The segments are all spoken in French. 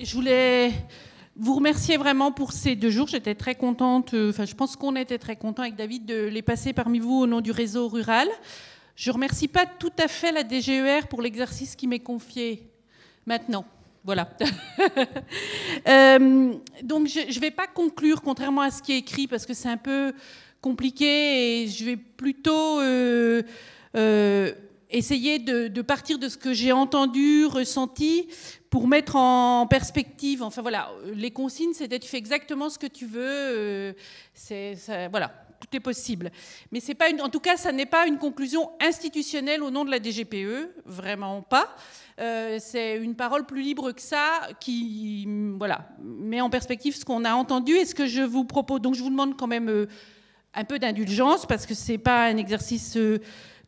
je voulais vous remercier vraiment pour ces deux jours. J'étais très contente, euh, enfin je pense qu'on était très content avec David de les passer parmi vous au nom du réseau rural. Je ne remercie pas tout à fait la DGER pour l'exercice qui m'est confié maintenant. Voilà. Euh, donc je ne vais pas conclure, contrairement à ce qui est écrit, parce que c'est un peu compliqué, et je vais plutôt... Euh, essayer de, partir de ce que j'ai entendu, ressenti, pour mettre en perspective. Enfin voilà, les consignes, c'était tu fais exactement ce que tu veux. Euh, c'est voilà, tout est possible. Mais c'est pas une, en tout cas, ça n'est pas une conclusion institutionnelle au nom de la DGPE, vraiment pas. Euh, c'est une parole plus libre que ça, qui voilà, met en perspective ce qu'on a entendu et ce que je vous propose. Donc je vous demande quand même. Euh, un peu d'indulgence parce que c'est pas un exercice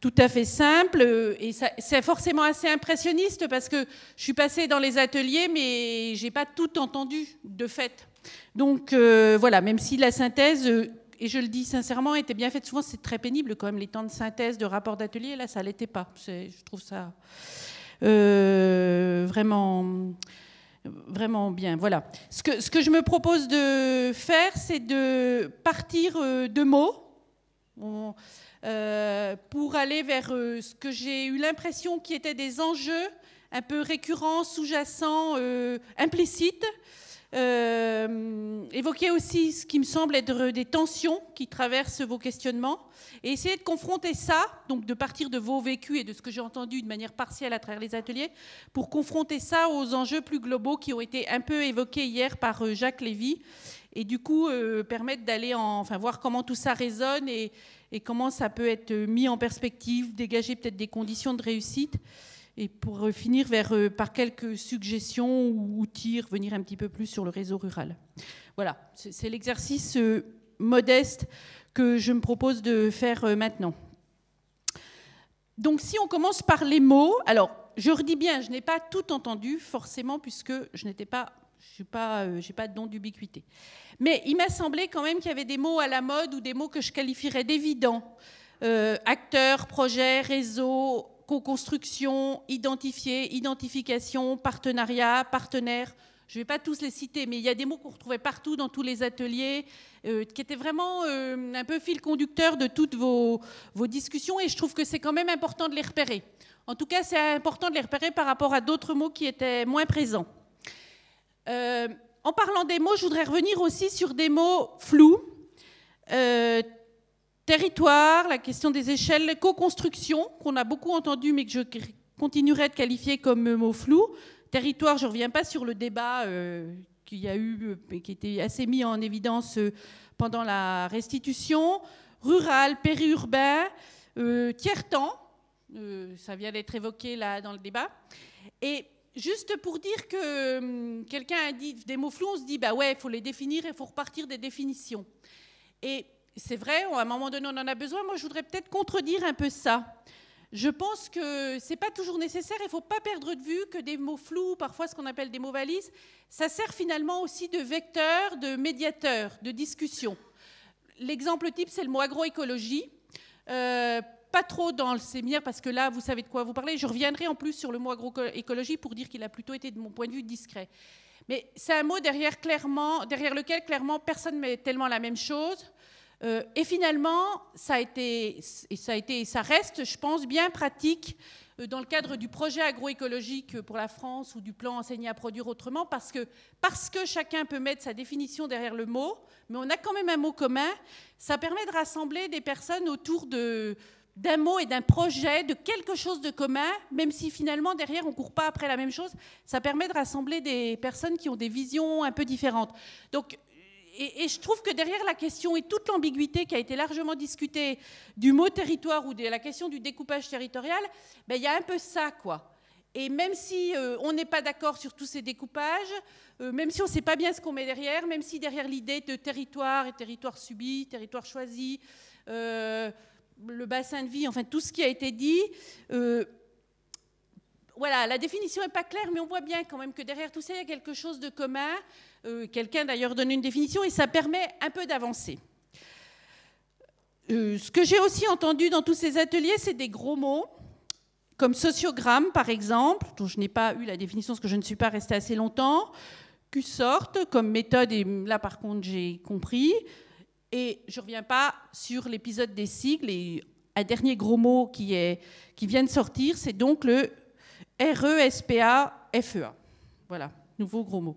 tout à fait simple. Euh, et c'est forcément assez impressionniste parce que je suis passée dans les ateliers, mais j'ai pas tout entendu de fait. Donc euh, voilà, même si la synthèse, euh, et je le dis sincèrement, était bien faite, souvent c'est très pénible quand même les temps de synthèse, de rapport d'atelier. Là, ça l'était pas. Je trouve ça vraiment vraiment bien. Voilà. Ce que, ce que, je me propose de faire, c'est de partir de mots. Euh, pour aller vers euh, ce que j'ai eu l'impression qui étaient des enjeux un peu récurrents, sous-jacents, euh, implicites. évoquer aussi ce qui me semble être des tensions qui traversent vos questionnements et essayer de confronter ça, donc de partir de vos vécus et de ce que j'ai entendu de manière partielle à travers les ateliers, pour confronter ça aux enjeux plus globaux qui ont été un peu évoqués hier par Jacques Lévy et du coup permettre d'aller enfin voir comment tout ça résonne et, et comment ça peut être mis en perspective, dégager peut-être des conditions de réussite. Et pour finir, vers, euh, par quelques suggestions ou outils, revenir un petit peu plus sur le réseau rural. Voilà, c'est l'exercice euh, modeste que je me propose de faire euh, maintenant. Donc si on commence par les mots, alors je redis bien, je n'ai pas tout entendu forcément puisque je n'étais pas je n'ai pas, euh, pas de don d'ubiquité. Mais il m'a semblé quand même qu'il y avait des mots à la mode ou des mots que je qualifierais d'évidents. Euh, acteurs, projets, réseaux, co-construction, identifié, identification, partenariat, partenaire. Je ne vais pas tous les citer, mais il y a des mots qu'on retrouvait partout dans tous les ateliers, euh, qui étaient vraiment un peu fil conducteur de toutes vos, vos discussions, et je trouve que c'est quand même important de les repérer. En tout cas, c'est important de les repérer par rapport à d'autres mots qui étaient moins présents. Euh, en parlant des mots, je voudrais revenir aussi sur des mots flous. Euh, territoire, la question des échelles, co-construction, qu'on a beaucoup entendu, mais que je continuerai de qualifier comme euh, mot flou. Territoire, je ne reviens pas sur le débat euh, qu'il y a eu, qui était assez mis en évidence pendant la restitution. Rural, périurbain, tiers-temps, ça vient d'être évoqué là dans le débat. Et Juste pour dire que hum, quelqu'un a dit des mots flous, on se dit, bah ouais, il faut les définir et il faut repartir des définitions. Et c'est vrai, à un moment donné, on en a besoin. Moi, je voudrais peut-être contredire un peu ça. Je pense que ce n'est pas toujours nécessaire. Il ne faut pas perdre de vue que des mots flous, parfois ce qu'on appelle des mots valises, ça sert finalement aussi de vecteur, de médiateur, de discussion. L'exemple type, c'est le mot agroécologie. Euh, trop dans le séminaire parce que là, vous savez de quoi vous parlez. Je reviendrai en plus sur le mot agroécologie pour dire qu'il a plutôt été, de mon point de vue, discret. Mais c'est un mot derrière, clairement, derrière lequel, clairement, personne met tellement la même chose. Euh, et finalement, ça a, été, et ça a été, ça reste, je pense, bien pratique euh, dans le cadre du projet agroécologique pour la France ou du plan enseigner à produire autrement, parce que, parce que chacun peut mettre sa définition derrière le mot, mais on a quand même un mot commun, ça permet de rassembler des personnes autour de, d'un mot et d'un projet, de quelque chose de commun, même si finalement derrière on ne court pas après la même chose, ça permet de rassembler des personnes qui ont des visions un peu différentes. Donc, et, je trouve que derrière la question et toute l'ambiguïté qui a été largement discutée du mot territoire ou de la question du découpage territorial, ben, il y a un peu ça, quoi. Et même si euh, on n'est pas d'accord sur tous ces découpages, euh, même si on ne sait pas bien ce qu'on met derrière, même si derrière l'idée de territoire et territoire subi, territoire choisi, euh, le bassin de vie, enfin tout ce qui a été dit. Euh, voilà, la définition n'est pas claire, mais on voit bien quand même que derrière tout ça, il y a quelque chose de commun. Euh, quelqu'un d'ailleurs donne une définition et ça permet un peu d'avancer. Euh, ce que j'ai aussi entendu dans tous ces ateliers, c'est des gros mots, comme sociogramme par exemple, dont je n'ai pas eu la définition parce que je ne suis pas restée assez longtemps, Q-sorte comme méthode, et là par contre j'ai compris, et je ne reviens pas sur l'épisode des sigles. Et un dernier gros mot qui, est, qui vient de sortir, c'est donc le RESPA-FEA. E voilà, nouveau gros mot.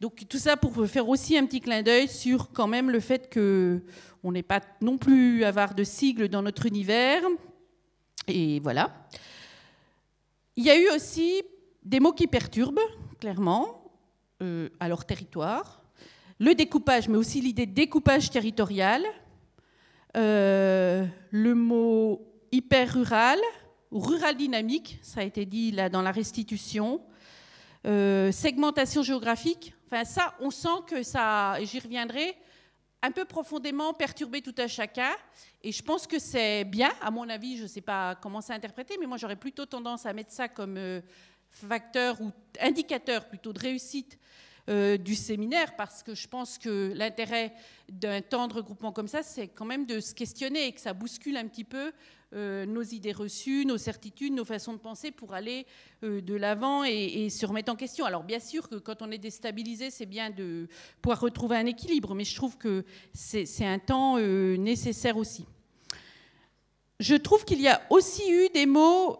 Donc tout ça pour faire aussi un petit clin d'œil sur quand même le fait que on n'est pas non plus avare de sigles dans notre univers. Et voilà. Il y a eu aussi des mots qui perturbent, clairement. Euh, à leur territoire, le découpage, mais aussi l'idée de découpage territorial, euh, le mot hyper rural rural dynamique, ça a été dit là dans la restitution, euh, segmentation géographique. Enfin, ça, on sent que ça, j'y reviendrai, un peu profondément perturbé tout à chacun. Et je pense que c'est bien, à mon avis, je ne sais pas comment c'est interprété, mais moi j'aurais plutôt tendance à mettre ça comme euh, facteur ou indicateur plutôt de réussite euh, du séminaire, parce que je pense que l'intérêt d'un temps de regroupement comme ça, c'est quand même de se questionner et que ça bouscule un petit peu euh, nos idées reçues, nos certitudes, nos façons de penser pour aller euh, de l'avant et, se remettre en question. Alors bien sûr que quand on est déstabilisé, c'est bien de pouvoir retrouver un équilibre, mais je trouve que c'est un temps nécessaire aussi. Je trouve qu'il y a aussi eu des mots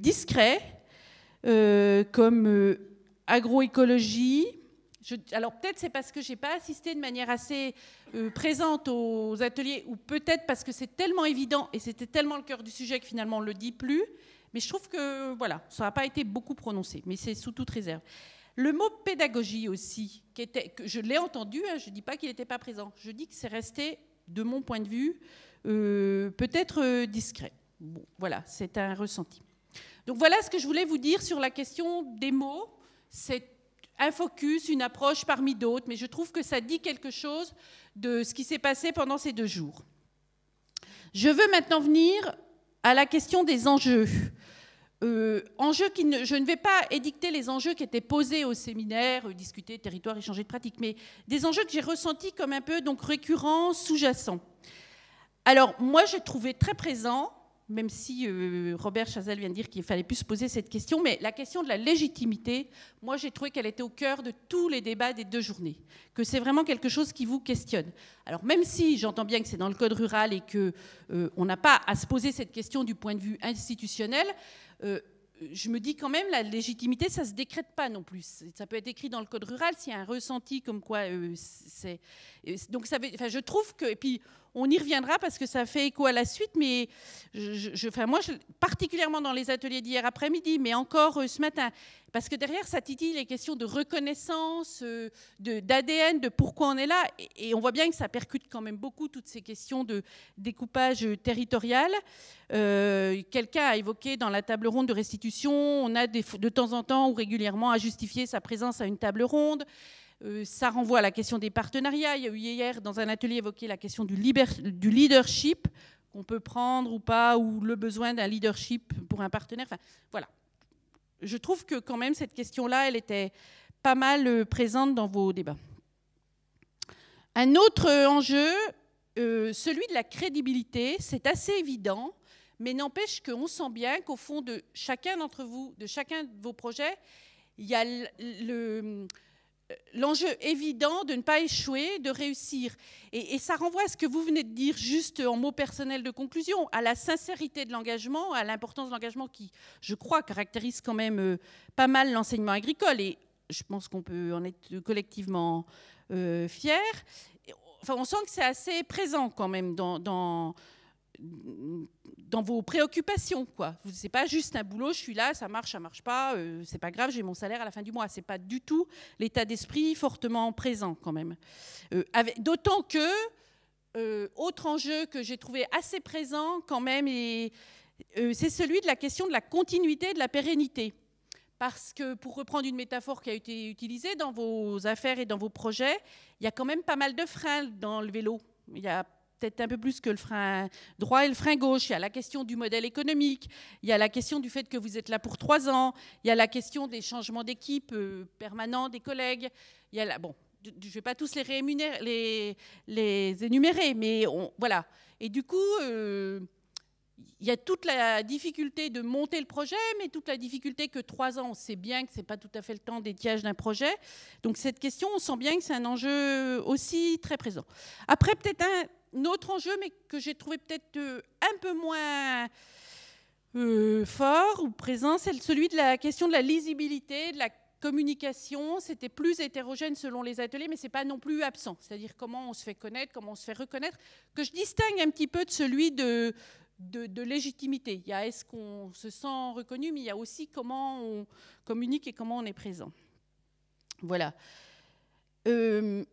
discrets comme agroécologie. alors peut-être c'est parce que je n'ai pas assisté de manière assez euh, présente aux ateliers, ou peut-être parce que c'est tellement évident et c'était tellement le cœur du sujet que finalement on le dit plus. Mais je trouve que voilà, ça n'a pas été beaucoup prononcé, mais c'est sous toute réserve. Le mot pédagogie aussi, que je l'ai entendu, hein, je ne dis pas qu'il n'était pas présent, je dis que c'est resté, de mon point de vue, euh, peut-être euh, discret. voilà, c'est un ressenti. Donc voilà ce que je voulais vous dire sur la question des mots c'est un focus, une approche parmi d'autres, mais je trouve que ça dit quelque chose de ce qui s'est passé pendant ces deux jours. Je veux maintenant venir à la question des enjeux. Euh, enjeux qui je ne vais pas édicter les enjeux qui étaient posés au séminaire, euh, discuter territoire, échanger de pratiques, mais des enjeux que j'ai ressentis comme un peu donc récurrents, sous-jacents. Alors moi, j'ai trouvé très présent même si euh, Robert Chazal vient de dire qu'il fallait plus se poser cette question, mais la question de la légitimité, moi j'ai trouvé qu'elle était au cœur de tous les débats des deux journées, que c'est vraiment quelque chose qui vous questionne. Alors même si j'entends bien que c'est dans le code rural et qu'on euh, on n'a pas à se poser cette question du point de vue institutionnel, euh, je me dis quand même, la légitimité, ça ne se décrète pas non plus. Ça peut être écrit dans le code rural s'il y a un ressenti comme quoi c'est... Donc ça, enfin, je trouve que... Et puis, on y reviendra parce que ça fait écho à la suite, mais moi, particulièrement dans les ateliers d'hier après-midi, mais encore euh, ce matin, parce que derrière ça titille les questions de reconnaissance, euh, d'ADN, de, pourquoi on est là, et, on voit bien que ça percute quand même beaucoup toutes ces questions de découpage territorial. Euh, quelqu'un a évoqué dans la table ronde de restitution, on a de temps en temps ou régulièrement à justifier sa présence à une table ronde. Euh, ça renvoie à la question des partenariats. Il y a eu hier, dans un atelier, évoqué la question du, du leadership qu'on peut prendre ou pas, ou le besoin d'un leadership pour un partenaire. Enfin, voilà. Je trouve que quand même cette question-là, elle était pas mal euh, présente dans vos débats. Un autre euh, enjeu, celui de la crédibilité, c'est assez évident, mais n'empêche qu'on sent bien qu'au fond de chacun d'entre vous, de chacun de vos projets, il y a le l'enjeu évident de ne pas échouer, de réussir. Et, ça renvoie à ce que vous venez de dire juste en mots personnels de conclusion, à la sincérité de l'engagement, à l'importance de l'engagement qui, je crois, caractérise quand même euh, pas mal l'enseignement agricole. Et je pense qu'on peut en être collectivement euh, fier. fiers. Enfin, on sent que c'est assez présent quand même dans, dans dans vos préoccupations, quoi. C'est pas juste un boulot, je suis là, ça marche, ça marche pas, euh, c'est pas grave, j'ai mon salaire à la fin du mois. C'est pas du tout l'état d'esprit fortement présent, quand même. Euh, d'autant que, euh, autre enjeu que j'ai trouvé assez présent, quand même, c'est celui de la question de la continuité et de la pérennité. Parce que, pour reprendre une métaphore qui a été utilisée dans vos affaires et dans vos projets, il y a quand même pas mal de freins dans le vélo. Il y a peut-être un peu plus que le frein droit et le frein gauche. Il y a la question du modèle économique, il y a la question du fait que vous êtes là pour trois ans, il y a la question des changements d'équipe euh, permanents des collègues. Il y a la, bon, je ne vais pas tous les, rémunérer, les, les énumérer, mais voilà. Et du coup, euh, il y a toute la difficulté de monter le projet, mais toute la difficulté que trois ans, on sait bien que ce n'est pas tout à fait le temps d'étiage d'un projet. Donc cette question, on sent bien que c'est un enjeu aussi très présent. Après, peut-être un autre enjeu, mais que j'ai trouvé peut-être euh, un peu moins euh, fort ou présent, c'est celui de la question de la lisibilité, de la communication. C'était plus hétérogène selon les ateliers, mais ce n'est pas non plus absent. C'est-à-dire comment on se fait connaître, comment on se fait reconnaître, que je distingue un petit peu de celui de, légitimité. Il y a est-ce qu'on se sent reconnu, mais il y a aussi comment on communique et comment on est présent. Voilà. Euh,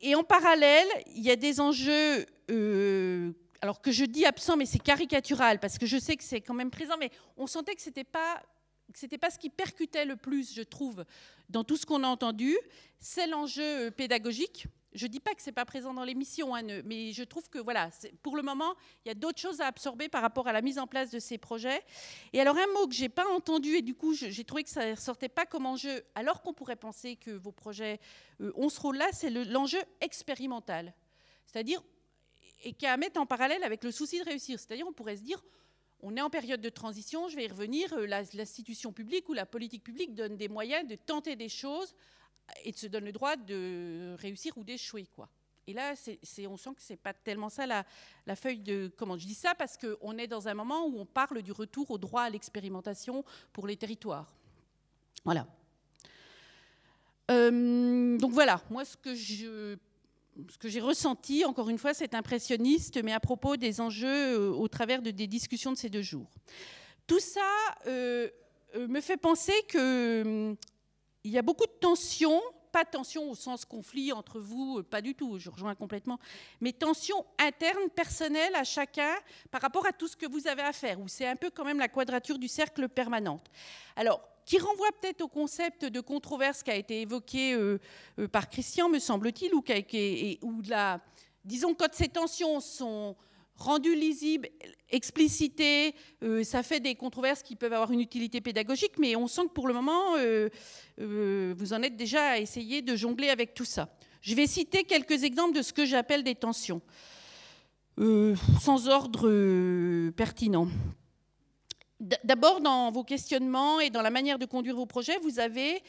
et, en parallèle, il y a des enjeux, euh, alors que je dis absent, mais c'est caricatural, parce que je sais que c'est quand même présent, mais on sentait que ce n'était pas ce qui percutait le plus, je trouve, dans tout ce qu'on a entendu. C'est l'enjeu euh, pédagogique je ne dis pas que ce n'est pas présent dans l'émission, hein, mais je trouve que voilà, pour le moment, il y a d'autres choses à absorber par rapport à la mise en place de ces projets. Et alors un mot que je n'ai pas entendu et du coup j'ai trouvé que ça ne ressortait pas comme enjeu, alors qu'on pourrait penser que vos projets euh, ont ce rôle-là, c'est l'enjeu expérimental. C'est-à-dire, et à mettre en parallèle avec le souci de réussir. C'est-à-dire on pourrait se dire, on est en période de transition, je vais y revenir, euh, l'institution publique ou la politique publique donne des moyens de tenter des choses et se donne le droit de réussir ou d'échouer, quoi. Et là, c'est, on sent que c'est pas tellement ça la, la, feuille de. Comment je dis ça Parce qu'on est dans un moment où on parle du retour au droit à l'expérimentation pour les territoires. Voilà. Euh, donc voilà, moi ce que j'ai ressenti, encore une fois, c'est impressionniste, mais à propos des enjeux euh, au travers de, des discussions de ces deux jours. Tout ça euh, me fait penser que hum, il y a beaucoup de tensions, pas tensions au sens conflit entre vous, euh, pas du tout, je rejoins complètement, mais tensions internes, personnelles à chacun par rapport à tout ce que vous avez à faire, où c'est un peu quand même la quadrature du cercle permanente. Alors, qui renvoie peut-être au concept de controverse qui a été évoqué euh, euh, par Christian, me semble-t-il, ou, ou, de la... Disons, quand ces tensions sont rendu lisible, explicité, euh, ça fait des controverses qui peuvent avoir une utilité pédagogique, mais on sent que pour le moment, euh, euh, vous en êtes déjà à essayer de jongler avec tout ça. Je vais citer quelques exemples de ce que j'appelle des tensions, sans ordre pertinent. D'abord, dans vos questionnements et dans la manière de conduire vos projets, vous avez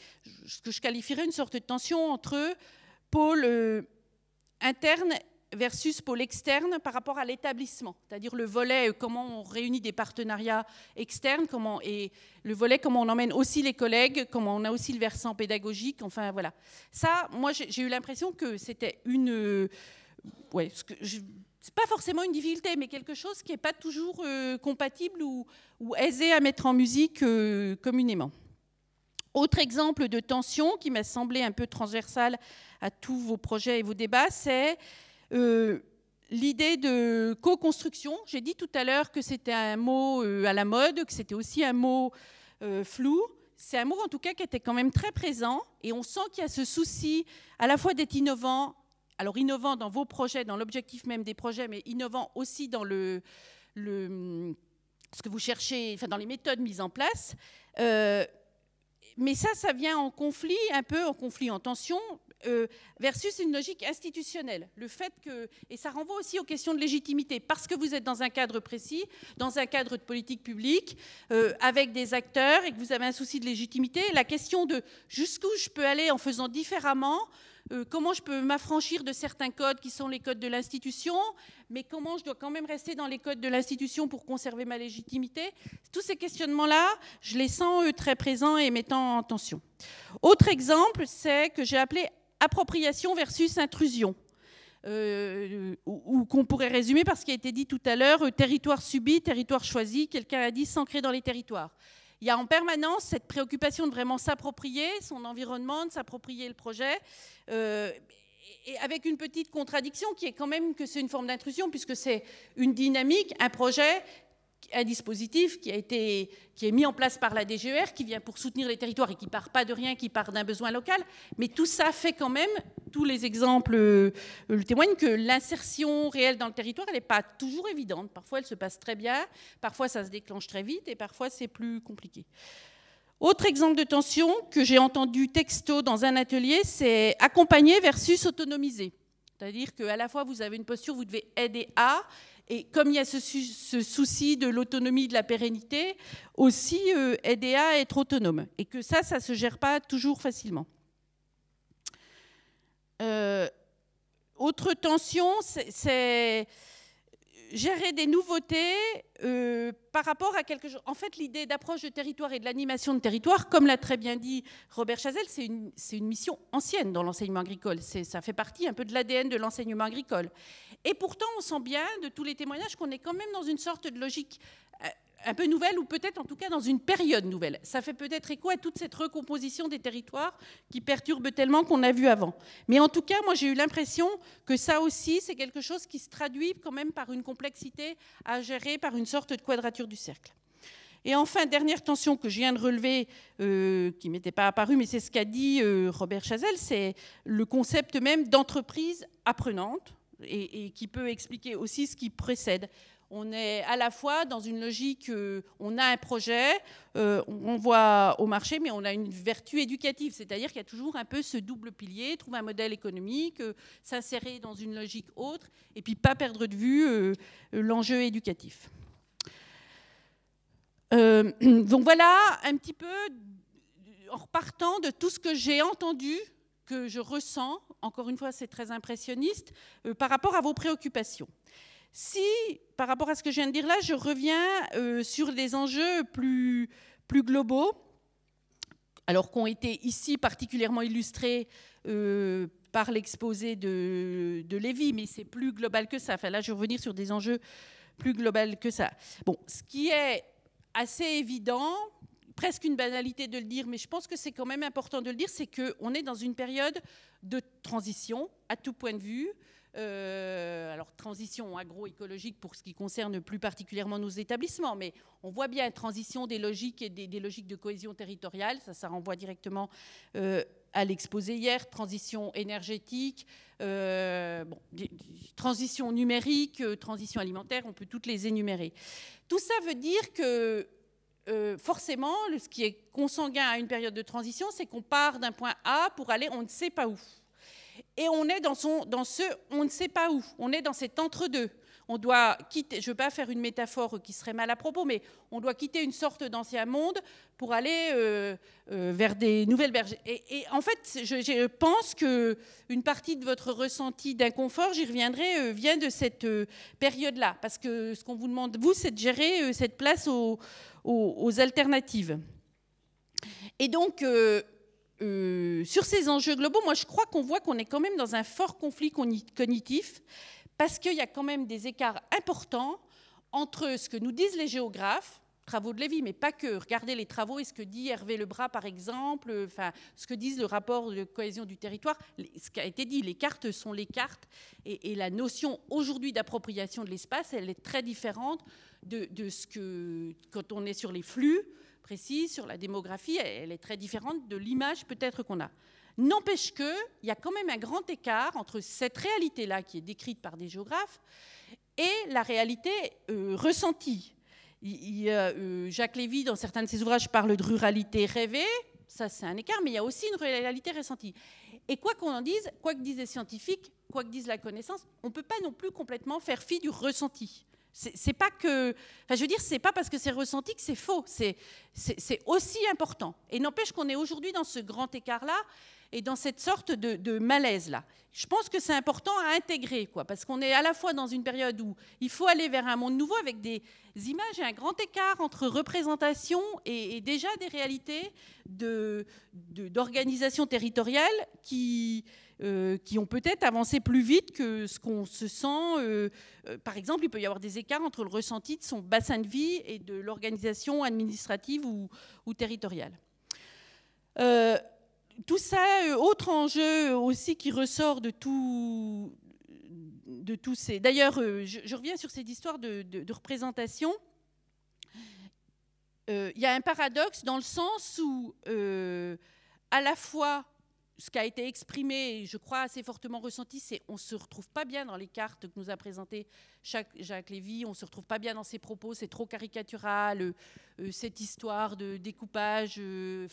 ce que je qualifierais une sorte de tension entre pôle interne versus pôle externe par rapport à l'établissement, c'est-à-dire le volet euh, comment on réunit des partenariats externes, comment et le volet comment on emmène aussi les collègues, comment on a aussi le versant pédagogique, enfin voilà. Ça, moi j'ai eu l'impression que c'était une, euh, ouais, ce que je, c'est pas forcément une difficulté, mais quelque chose qui n'est pas toujours euh, compatible ou, ou, aisé à mettre en musique communément. Autre exemple de tension qui m'a semblé un peu transversale à tous vos projets et vos débats, c'est euh, l'idée de co-construction. J'ai dit tout à l'heure que c'était un mot euh, à la mode, que c'était aussi un mot euh, flou. C'est un mot en tout cas qui était quand même très présent et on sent qu'il y a ce souci à la fois d'être innovant, alors innovant dans vos projets, dans l'objectif même des projets, mais innovant aussi dans le, ce que vous cherchez, enfin dans les méthodes mises en place. mais ça, ça vient en conflit, un peu en conflit, en tension, euh, versus une logique institutionnelle. Le fait que, et ça renvoie aussi aux questions de légitimité, parce que vous êtes dans un cadre précis, dans un cadre de politique publique, euh, avec des acteurs et que vous avez un souci de légitimité, la question de jusqu'où je peux aller en faisant différemment, euh, comment je peux m'affranchir de certains codes qui sont les codes de l'institution, mais comment je dois quand même rester dans les codes de l'institution pour conserver ma légitimité. Tous ces questionnements-là, je les sens eux, très présents et mettant en tension. Autre exemple, c'est que j'ai appelé appropriation versus intrusion. Euh, ou, qu'on pourrait résumer par ce qui a été dit tout à l'heure, euh, territoire subi, territoire choisi, quelqu'un a dit s'ancrer dans les territoires. Il y a en permanence cette préoccupation de vraiment s'approprier son environnement, de s'approprier le projet, euh, et avec une petite contradiction qui est quand même que c'est une forme d'intrusion, puisque c'est une dynamique, un projet un dispositif qui a été qui est mis en place par la DGER, qui vient pour soutenir les territoires et qui part pas de rien, qui part d'un besoin local. Mais tout ça fait quand même, tous les exemples euh, le témoignent, que l'insertion réelle dans le territoire, elle n'est pas toujours évidente. Parfois, elle se passe très bien, parfois, ça se déclenche très vite et parfois, c'est plus compliqué. Autre exemple de tension que j'ai entendu texto dans un atelier, c'est accompagner versus autonomiser. C'est-à-dire qu'à la fois, vous avez une posture, vous devez aider à, et comme il y a ce, souci de l'autonomie, de la pérennité, aussi aider à être autonome. Et que ça, ça ne se gère pas toujours facilement. Euh, autre tension, c'est gérer des nouveautés euh, par rapport à quelque chose. En fait, l'idée d'approche de territoire et de l'animation de territoire, comme l'a très bien dit Robert Chazel, c'est une, une, mission ancienne dans l'enseignement agricole. Ça fait partie un peu de l'ADN de l'enseignement agricole. Et pourtant, on sent bien de tous les témoignages qu'on est quand même dans une sorte de logique euh, un peu nouvelle, ou peut-être en tout cas dans une période nouvelle. Ça fait peut-être écho à toute cette recomposition des territoires qui perturbe tellement qu'on a vu avant. Mais en tout cas, moi j'ai eu l'impression que ça aussi, c'est quelque chose qui se traduit quand même par une complexité à gérer, par une sorte de quadrature du cercle. Et enfin, dernière tension que je viens de relever, euh, qui m'était pas apparue, mais c'est ce qu'a dit euh, Robert Chazel, c'est le concept même d'entreprise apprenante et, qui peut expliquer aussi ce qui précède. On est à la fois dans une logique, euh, on a un projet, euh, on voit au marché, mais on a une vertu éducative, c'est-à-dire qu'il y a toujours un peu ce double pilier, trouver un modèle économique, euh, s'insérer dans une logique autre, et puis pas perdre de vue l'enjeu éducatif. donc voilà un petit peu en repartant de tout ce que j'ai entendu que je ressens, encore une fois c'est très impressionniste, euh, par rapport à vos préoccupations. Si, par rapport à ce que je viens de dire là, je reviens euh, sur des enjeux plus, plus globaux, alors qu'ont été ici particulièrement illustrés euh, par l'exposé de, de mais c'est plus global que ça. Enfin là, je vais revenir sur des enjeux plus globaux que ça. Bon, ce qui est assez évident, presque une banalité de le dire, mais je pense que c'est quand même important de le dire, c'est qu'on est dans une période de transition à tout point de vue. Euh, alors transition agroécologique pour ce qui concerne plus particulièrement nos établissements, mais on voit bien transition des logiques et des, logiques de cohésion territoriale, ça, ça renvoie directement euh, à l'exposé hier, transition énergétique, euh, bon, transition numérique, transition alimentaire, on peut toutes les énumérer. Tout ça veut dire que euh, forcément, ce qui est consanguin à une période de transition, c'est qu'on part d'un point A pour aller on ne sait pas où. Et on est dans ce on ne sait pas où, on est dans cet entre-deux. On doit quitter, je ne veux pas faire une métaphore qui serait mal à propos, mais on doit quitter une sorte d'ancien monde pour aller euh, euh, vers des nouvelles berges. Et, en fait, je, pense qu'une partie de votre ressenti d'inconfort, j'y reviendrai, euh, vient de cette période-là, parce que ce qu'on vous demande vous, c'est de gérer cette place aux, alternatives. Et donc. sur ces enjeux globaux, moi je crois qu'on voit qu'on est quand même dans un fort conflit cognitif parce qu'il y a quand même des écarts importants entre ce que nous disent les géographes, travaux de Lévy, mais pas que. Regardez les travaux et ce que dit Hervé Lebras, par exemple, enfin, ce que disent le rapport de cohésion du territoire, ce qui a été dit, les cartes sont les cartes, et, la notion aujourd'hui d'appropriation de l'espace, elle est très différente de, ce que, quand on est sur les flux précis, sur la démographie, elle est très différente de l'image peut-être qu'on a. N'empêche que il y a quand même un grand écart entre cette réalité-là qui est décrite par des géographes et la réalité euh, ressentie. Euh, Jacques Lévy, dans certains de ses ouvrages, parle de ruralité rêvée. Ça, c'est un écart, mais il y a aussi une réalité ressentie. Et quoi qu'on en dise, quoi que disent les scientifiques, quoi que disent la connaissance, on ne peut pas non plus complètement faire fi du ressenti. C'est pas que, enfin, je veux dire, c'est pas parce que c'est ressenti que c'est faux. C'est aussi important. Et n'empêche qu'on est aujourd'hui dans ce grand écart-là et dans cette sorte de, malaise-là. Je pense que c'est important à intégrer, quoi, parce qu'on est à la fois dans une période où il faut aller vers un monde nouveau avec des images et un grand écart entre représentation et, déjà des réalités d'organisation de, territoriale qui euh, qui ont peut-être avancé plus vite que ce qu'on se sent. Euh, euh, par exemple, il peut y avoir des écarts entre le ressenti de son bassin de vie et de l'organisation administrative ou, territoriale. tout ça, autre enjeu aussi qui ressort de tout, de tous ces... D'ailleurs, je, reviens sur cette histoire de, de représentation. Il y a un paradoxe dans le sens où à la fois ce qui a été exprimé, je crois assez fortement ressenti, c'est on ne se retrouve pas bien dans les cartes que nous a présentées Jacques Lévy, on ne se retrouve pas bien dans ses propos, c'est trop caricatural, euh, euh, cette histoire de découpage, euh,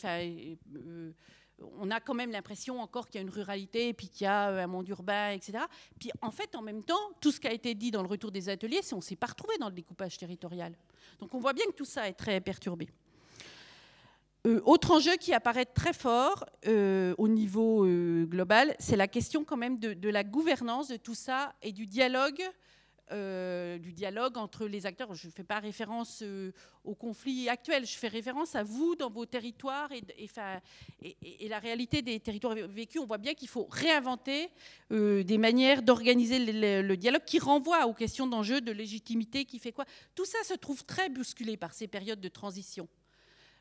on a quand même l'impression encore qu'il y a une ruralité, et puis qu'il y a un monde urbain, etc. Puis en fait, en même temps, tout ce qui a été dit dans le retour des ateliers, c'est on ne s'est pas retrouvé dans le découpage territorial. Donc on voit bien que tout ça est très perturbé. Euh, autre enjeu qui apparaît très fort euh, au niveau euh, global, c'est la question quand même de, la gouvernance de tout ça et du dialogue, du dialogue entre les acteurs. Je ne fais pas référence au conflit actuel, je fais référence à vous dans vos territoires et, la réalité des territoires vécus. On voit bien qu'il faut réinventer des manières d'organiser le, le, dialogue qui renvoie aux questions d'enjeux de légitimité, qui fait quoi. Tout ça se trouve très bousculé par ces périodes de transition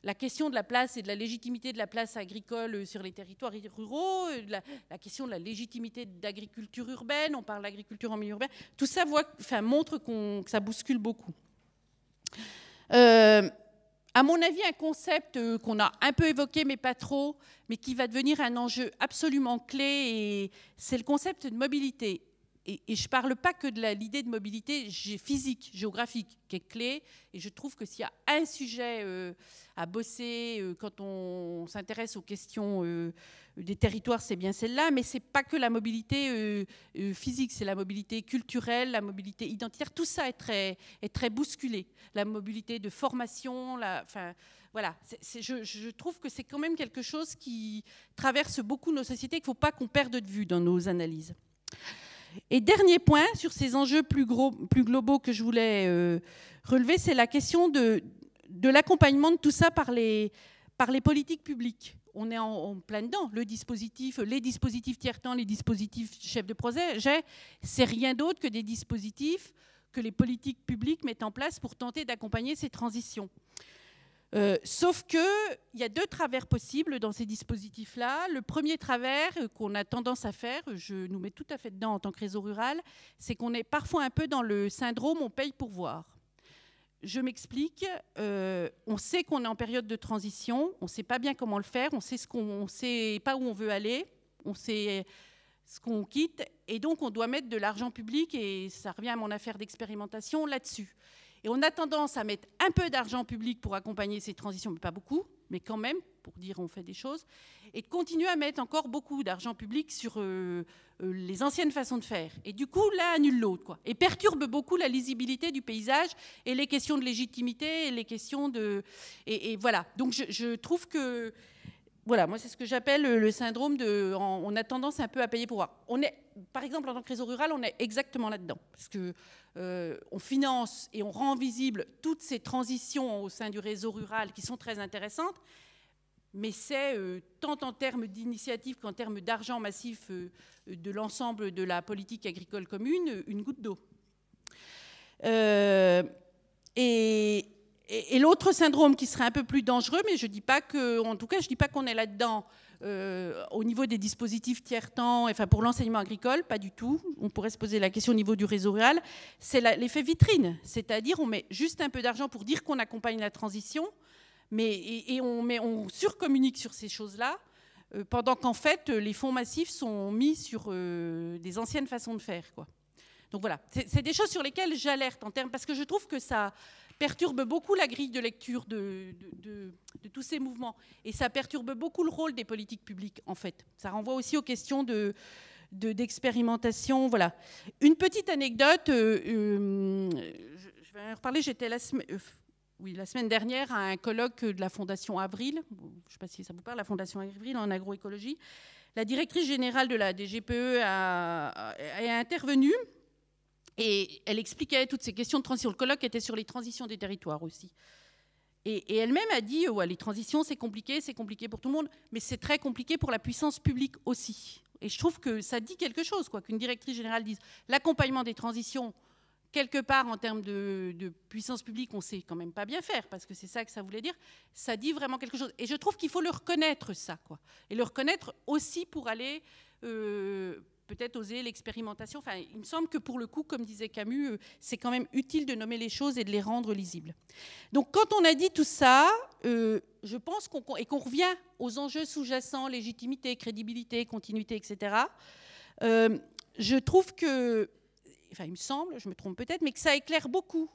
la question de la place et de la légitimité de la place agricole euh, sur les territoires ruraux, euh, la, question de la légitimité d'agriculture urbaine, on parle d'agriculture en milieu urbain, tout ça montre qu'on que ça bouscule beaucoup. Euh, à mon avis, un concept qu'on a un peu évoqué, mais pas trop, mais qui va devenir un enjeu absolument clé, c'est le concept de mobilité et, je ne parle pas que de l'idée de mobilité physique, géographique, qui est clé. Et je trouve que s'il y a un sujet euh, à bosser euh, quand on, s'intéresse aux questions euh, des territoires, c'est bien celle-là. Mais ce n'est pas que la mobilité physique, c'est la mobilité culturelle, la mobilité identitaire. Tout ça est très, est très bousculé. La mobilité de formation, la, enfin, voilà. je, trouve que c'est quand même quelque chose qui traverse beaucoup nos sociétés, qu'il ne faut pas qu'on perde de vue dans nos analyses. Et dernier point sur ces enjeux plus, gros, plus globaux que je voulais euh, relever, c'est la question de, l'accompagnement de tout ça par les, par les politiques publiques. On est en, plein dedans. Le dispositif, les dispositifs tiers-temps, les dispositifs chefs de projet, c'est rien d'autre que des dispositifs que les politiques publiques mettent en place pour tenter d'accompagner ces transitions. Euh, sauf qu'il y a deux travers possibles dans ces dispositifs-là. Le premier travers euh, qu'on a tendance à faire, je nous mets tout à fait dedans en tant que réseau rural, c'est qu'on est parfois un peu dans le syndrome on paye pour voir. Je m'explique, euh, on sait qu'on est en période de transition, on ne sait pas bien comment le faire, on sait ce qu'on sait pas où on veut aller, on sait ce qu'on quitte, et donc on doit mettre de l'argent public, et ça revient à mon affaire d'expérimentation là-dessus. Et on a tendance à mettre un peu d'argent public pour accompagner ces transitions, mais pas beaucoup, mais quand même, pour dire on fait des choses, et de continuer à mettre encore beaucoup d'argent public sur euh, euh, les anciennes façons de faire. Et du coup, l'un annule l'autre, quoi. Et perturbe beaucoup la lisibilité du paysage et les questions de légitimité et les questions de... Et, voilà. Donc je trouve que voilà, moi c'est ce que j'appelle le syndrome de. On a tendance un peu à payer pour voir. On est, par exemple, en tant que réseau rural, on est exactement là-dedans, parce que euh, on finance et on rend visible toutes ces transitions au sein du réseau rural qui sont très intéressantes, mais c'est euh, tant en termes d'initiatives qu'en termes d'argent massif euh, de l'ensemble de la politique agricole commune, une goutte d'eau. et et, l'autre syndrome qui serait un peu plus dangereux, mais je dis pas que, en tout cas, je dis pas qu'on est là-dedans. Euh, au niveau des dispositifs tiers-temps, enfin pour l'enseignement agricole, pas du tout. On pourrait se poser la question au niveau du réseau rural. C'est l'effet vitrine, c'est-à-dire on met juste un peu d'argent pour dire qu'on accompagne la transition, mais et, on, on surcommunique sur ces choses-là, euh, pendant qu'en fait les fonds massifs sont mis sur euh, des anciennes façons de faire, quoi. Donc voilà, c'est des choses sur lesquelles j'alerte en termes, parce que je trouve que ça, perturbe beaucoup la grille de lecture de, de, tous ces mouvements. Et ça perturbe beaucoup le rôle des politiques publiques, en fait. Ça renvoie aussi aux questions de d'expérimentation, voilà. Une petite anecdote, euh, euh, je, vais en reparler, j'étais la, semaine, euh, oui, la semaine dernière à un colloque de la Fondation Avril, je ne sais pas si ça vous parle, la Fondation Avril en agroécologie, la directrice générale de la DGPE a, intervenu, a, et elle expliquait toutes ces questions de transition. Le colloque était sur les transitions des territoires aussi. Et, elle-même a dit euh, ouais, les transitions, c'est compliqué, c'est compliqué pour tout le monde, mais c'est très compliqué pour la puissance publique aussi. Et je trouve que ça dit quelque chose, quoi, qu'une directrice générale dise l'accompagnement des transitions, quelque part en termes de, puissance publique, on sait quand même pas bien faire, parce que c'est ça que ça voulait dire. Ça dit vraiment quelque chose. Et je trouve qu'il faut le reconnaître ça, quoi. Et le reconnaître aussi pour aller euh, peut-être oser l'expérimentation. Enfin, il me semble que pour le coup, comme disait Camus, euh, c'est quand même utile de nommer les choses et de les rendre lisibles. Donc quand on a dit tout ça, euh, je pense qu'on et qu'on revient aux enjeux sous-jacents, légitimité, crédibilité, continuité, etc. Euh, je trouve que, enfin, il me semble, je me trompe peut-être, mais que ça éclaire beaucoup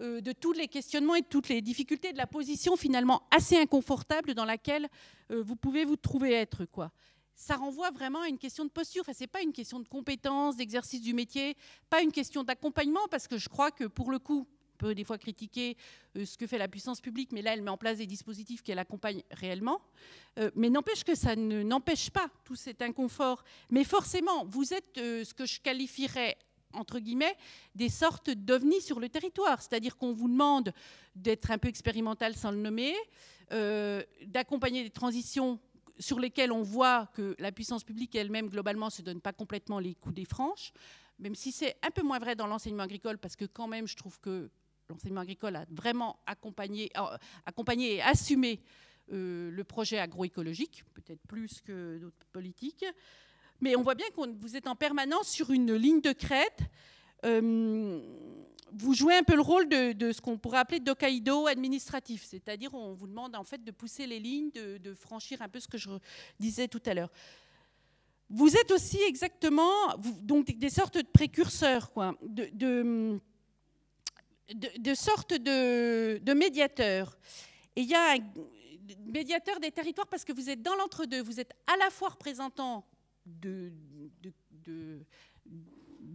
de tous les questionnements et de toutes les difficultés de la position finalement assez inconfortable dans laquelle vous pouvez vous trouver être, quoi ça renvoie vraiment à une question de posture. Enfin, ce n'est pas une question de compétence, d'exercice du métier, pas une question d'accompagnement, parce que je crois que pour le coup, on peut des fois critiquer euh, ce que fait la puissance publique, mais là, elle met en place des dispositifs qu'elle accompagne réellement. Euh, mais n'empêche que ça ne, n'empêche pas tout cet inconfort. Mais forcément, vous êtes euh, ce que je qualifierais entre guillemets, des sortes d'ovnis sur le territoire. C'est-à-dire qu'on vous demande d'être un peu expérimental sans le nommer, d'accompagner des transitions sur lesquels on voit que la puissance publique elle-même, globalement, ne se donne pas complètement les coups des franches, même si c'est un peu moins vrai dans l'enseignement agricole, parce que quand même, je trouve que l'enseignement agricole a vraiment accompagné, euh, accompagné et assumé euh, le projet agroécologique, peut-être plus que d'autres politiques. Mais on voit bien que vous êtes en permanence sur une ligne de crête euh, vous jouez un peu le rôle de, ce qu'on pourrait appeler d'Okaido administratif, c'est-à-dire on vous demande en fait de pousser les lignes, de, franchir un peu ce que je disais tout à l'heure. Vous êtes aussi exactement donc des sortes de précurseurs, quoi, de, de sortes de, médiateurs. Et il y a un médiateur des territoires parce que vous êtes dans l'entre-deux, vous êtes à la fois représentant de,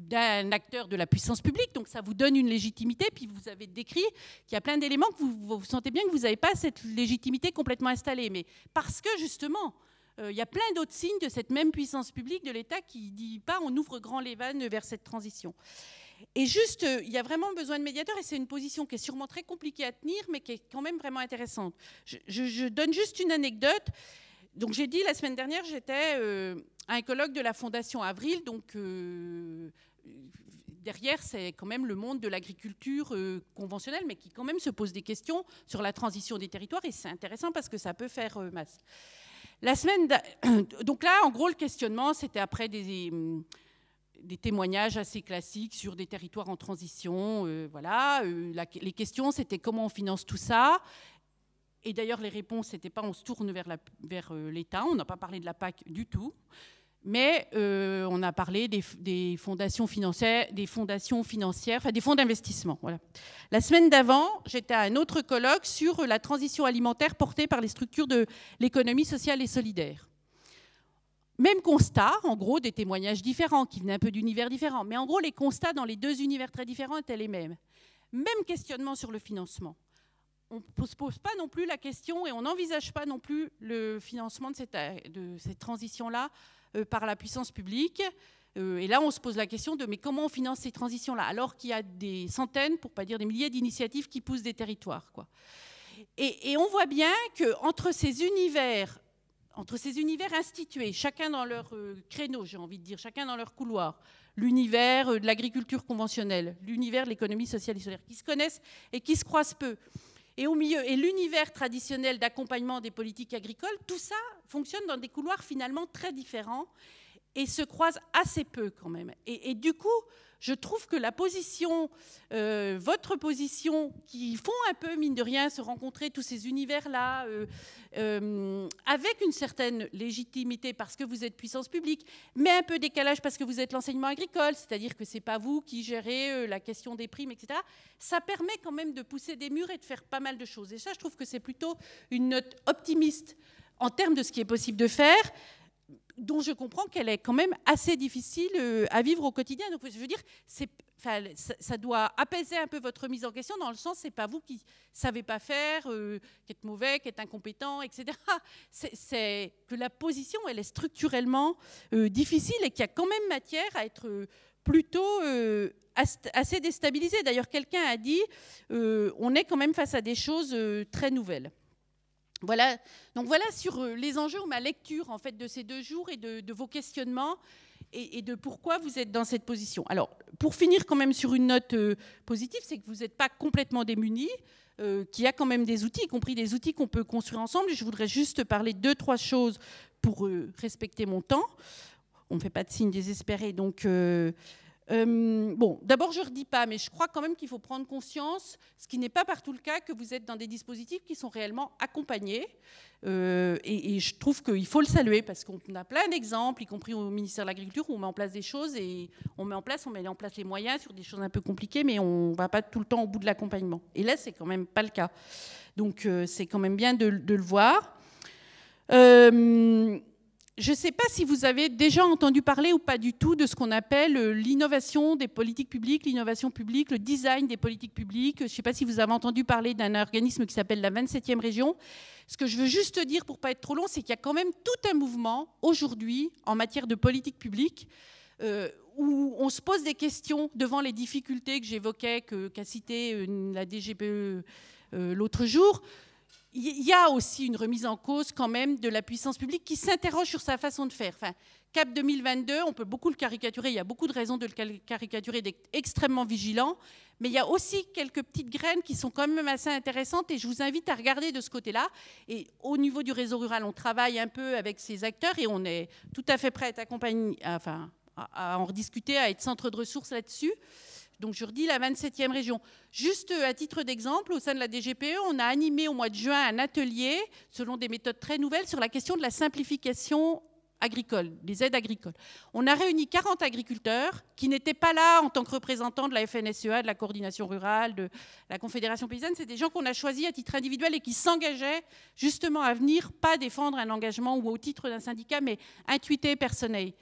d'un acteur de la puissance publique, donc ça vous donne une légitimité, puis vous avez décrit qu'il y a plein d'éléments que vous, vous, sentez bien que vous n'avez pas cette légitimité complètement installée, mais parce que justement, euh, il y a plein d'autres signes de cette même puissance publique de l'État qui dit pas on ouvre grand les vannes vers cette transition. Et juste, euh, il y a vraiment besoin de médiateurs, et c'est une position qui est sûrement très compliquée à tenir, mais qui est quand même vraiment intéressante. Je, donne juste une anecdote. Donc j'ai dit la semaine dernière, j'étais euh, un colloque de la Fondation Avril, donc derrière, c'est quand même le monde de l'agriculture euh, conventionnelle, mais qui quand même se pose des questions sur la transition des territoires, et c'est intéressant parce que ça peut faire euh, masse. La semaine, donc là, en gros, le questionnement, c'était après des, mm, des, témoignages assez classiques sur des territoires en transition, euh, voilà. les questions, c'était comment on finance tout ça, et d'ailleurs, les réponses, c'était pas on se tourne vers l'État, vers, on n'a pas parlé de la PAC du tout. Mais euh, on a parlé des, fondations financières, des fondations financières, enfin des fonds d'investissement. Voilà. La semaine d'avant, j'étais à un autre colloque sur la transition alimentaire portée par les structures de l'économie sociale et solidaire. Même constat, en gros, des témoignages différents qui venaient un peu d'univers différents. Mais en gros, les constats dans les deux univers très différents étaient les mêmes. Même questionnement sur le financement on ne se pose pas non plus la question et on n'envisage pas non plus le financement de cette transition-là euh, par la puissance publique. Euh, et là, on se pose la question de mais comment on finance ces transitions-là alors qu'il y a des centaines, pour pas dire des milliers d'initiatives qui poussent des territoires. Quoi. Et, on voit bien que entre ces univers, entre ces univers institués, chacun dans leur euh, créneau, j'ai envie de dire, chacun dans leur couloir, l'univers de l'agriculture conventionnelle, l'univers de l'économie sociale et solidaire, qui se connaissent et qui se croisent peu et au milieu, et l'univers traditionnel d'accompagnement des politiques agricoles, tout ça fonctionne dans des couloirs finalement très différents et se croisent assez peu quand même. Et, et du coup, je trouve que la position, euh, votre position, qui font un peu, mine de rien, se rencontrer tous ces univers-là, euh, euh, avec une certaine légitimité parce que vous êtes puissance publique, mais un peu décalage parce que vous êtes l'enseignement agricole, c'est-à-dire que ce n'est pas vous qui gérez la question des primes, etc., ça permet quand même de pousser des murs et de faire pas mal de choses. Et ça, je trouve que c'est plutôt une note optimiste en termes de ce qui est possible de faire dont je comprends qu'elle est quand même assez difficile euh, à vivre au quotidien. Donc, je veux dire, ça, doit apaiser un peu votre mise en question dans le sens, c'est pas vous qui savez pas faire, euh, qui êtes mauvais, qui êtes incompétent, etc. C'est que la position, elle est structurellement euh, difficile et qu'il y a quand même matière à être plutôt assez déstabilisée. D'ailleurs, quelqu'un a dit, on est quand même face à des choses très nouvelles. Voilà, donc voilà sur euh, les enjeux ou ma lecture en fait de ces deux jours et de, vos questionnements et, de pourquoi vous êtes dans cette position. Alors, pour finir quand même sur une note euh, positive, c'est que vous n'êtes pas complètement démunis, euh, qu'il y a quand même des outils, y compris des outils qu'on peut construire ensemble. je voudrais juste parler de deux, trois choses pour euh, respecter mon temps. On ne fait pas de signe désespéré. donc euh, bon, d'abord, je ne redis pas, mais je crois quand même qu'il faut prendre conscience, ce qui n'est pas partout le cas, que vous êtes dans des dispositifs qui sont réellement accompagnés. Euh, et, je trouve qu'il faut le saluer parce qu'on a plein d'exemples, y compris au ministère de l'Agriculture, où on met en place des choses et on met en place, on met en place les moyens sur des choses un peu compliquées, mais on ne va pas tout le temps au bout de l'accompagnement. Et là, c'est quand même pas le cas. Donc, euh, c'est quand même bien de, le voir je ne sais pas si vous avez déjà entendu parler ou pas du tout de ce qu'on appelle euh, l'innovation des politiques publiques, l'innovation publique, le design des politiques publiques. Je ne sais pas si vous avez entendu parler d'un organisme qui s'appelle la 27e région. Ce que je veux juste dire, pour ne pas être trop long, c'est qu'il y a quand même tout un mouvement aujourd'hui en matière de politique publique euh, où on se pose des questions devant les difficultés que j'évoquais, qu'a cité euh, la DGPE l'autre jour, il y a aussi une remise en cause quand même de la puissance publique qui s'interroge sur sa façon de faire. Enfin, Cap 2022, on peut beaucoup le caricaturer, il y a beaucoup de raisons de le caricaturer, d'être extrêmement vigilant, mais il y a aussi quelques petites graines qui sont quand même assez intéressantes et je vous invite à regarder de ce côté-là. Et au niveau du réseau rural, on travaille un peu avec ces acteurs et on est tout à fait prêt à, accompagner, enfin, à en rediscuter, à être centre de ressources là-dessus donc je redis la 27e région. Juste à titre d'exemple, au sein de la DGPE, on a animé au mois de juin un atelier, selon des méthodes très nouvelles, sur la question de la simplification agricole, des aides agricoles. On a réuni 40 agriculteurs qui n'étaient pas là en tant que représentants de la FNSEA, de la coordination rurale, de la Confédération paysanne. C'est des gens qu'on a choisis à titre individuel et qui s'engageaient justement à venir, pas défendre un engagement ou au titre d'un syndicat, mais intuité, personnel.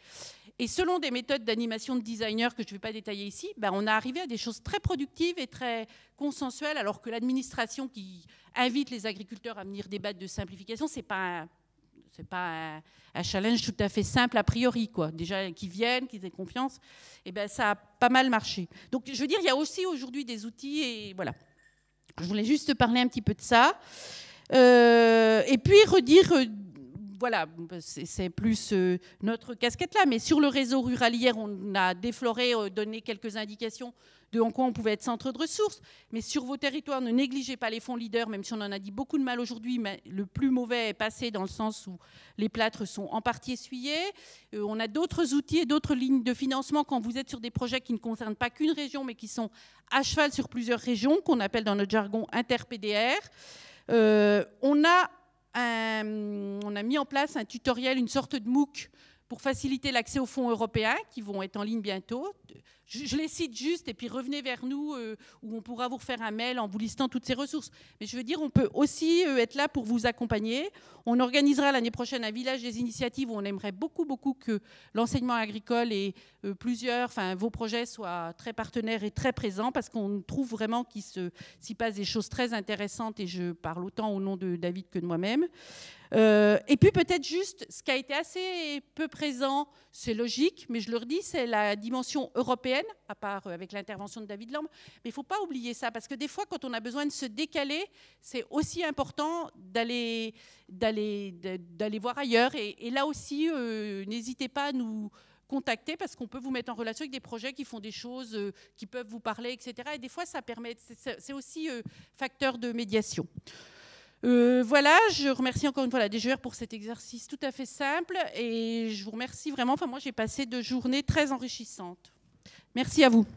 Et selon des méthodes d'animation de designers que je ne vais pas détailler ici, ben, on a arrivé à des choses très productives et très consensuelles, alors que l'administration qui invite les agriculteurs à venir débattre de simplification, ce n'est pas un c'est pas un, challenge tout à fait simple a priori quoi. Déjà qu'ils viennent, qu'ils aient confiance, et ben ça a pas mal marché. Donc je veux dire, il y a aussi aujourd'hui des outils et voilà. Je voulais juste parler un petit peu de ça. Euh, et puis redire euh, voilà, c'est plus euh, notre casquette-là. Mais sur le réseau rural hier, on a défloré, euh, donné quelques indications de en quoi on pouvait être centre de ressources. Mais sur vos territoires, ne négligez pas les fonds leaders, même si on en a dit beaucoup de mal aujourd'hui. Mais le plus mauvais est passé dans le sens où les plâtres sont en partie essuyés. Euh, on a d'autres outils et d'autres lignes de financement quand vous êtes sur des projets qui ne concernent pas qu'une région, mais qui sont à cheval sur plusieurs régions, qu'on appelle dans notre jargon inter-PDR. on a euh, on a mis en place un tutoriel, une sorte de MOOC pour faciliter l'accès aux fonds européens qui vont être en ligne bientôt. Je, les cite juste et puis revenez vers nous euh, où on pourra vous faire un mail en vous listant toutes ces ressources. Mais je veux dire, on peut aussi euh, être là pour vous accompagner. On organisera l'année prochaine un village des initiatives où on aimerait beaucoup, beaucoup que l'enseignement agricole et euh, plusieurs, enfin vos projets soient très partenaires et très présents parce qu'on trouve vraiment qu'il s'y passe des choses très intéressantes et je parle autant au nom de David que de moi-même. Euh, et puis peut-être juste ce qui a été assez peu présent, c'est logique, mais je le redis, c'est la dimension européenne, à part euh, avec l'intervention de David Lamb. Mais il ne faut pas oublier ça, parce que des fois, quand on a besoin de se décaler, c'est aussi important d'aller voir ailleurs. Et, là aussi, euh, n'hésitez pas à nous contacter parce qu'on peut vous mettre en relation avec des projets qui font des choses, qui peuvent vous parler, etc. Et des fois, ça permet, c'est aussi facteur de médiation. Euh, voilà, je remercie encore une fois la DGR pour cet exercice tout à fait simple et je vous remercie vraiment. Enfin, moi, j'ai passé deux journées très enrichissantes. Merci à vous.